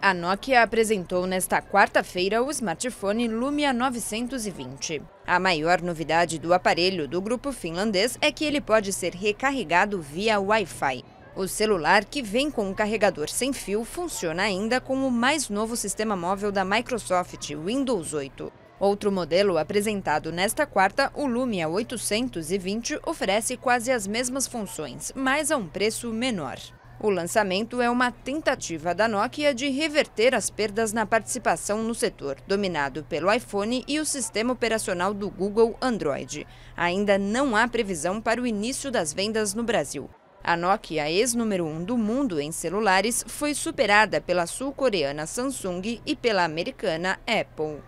A Nokia apresentou nesta quarta-feira o smartphone Lumia 920. A maior novidade do aparelho do grupo finlandês é que ele pode ser recarregado via Wi-Fi. O celular, que vem com um carregador sem fio, funciona ainda com o mais novo sistema móvel da Microsoft, Windows 8. Outro modelo apresentado nesta quarta, o Lumia 820, oferece quase as mesmas funções, mas a um preço menor. O lançamento é uma tentativa da Nokia de reverter as perdas na participação no setor, dominado pelo iPhone e o sistema operacional do Google Android. Ainda não há previsão para o início das vendas no Brasil. A Nokia, ex-número 1 um do mundo em celulares, foi superada pela sul-coreana Samsung e pela americana Apple.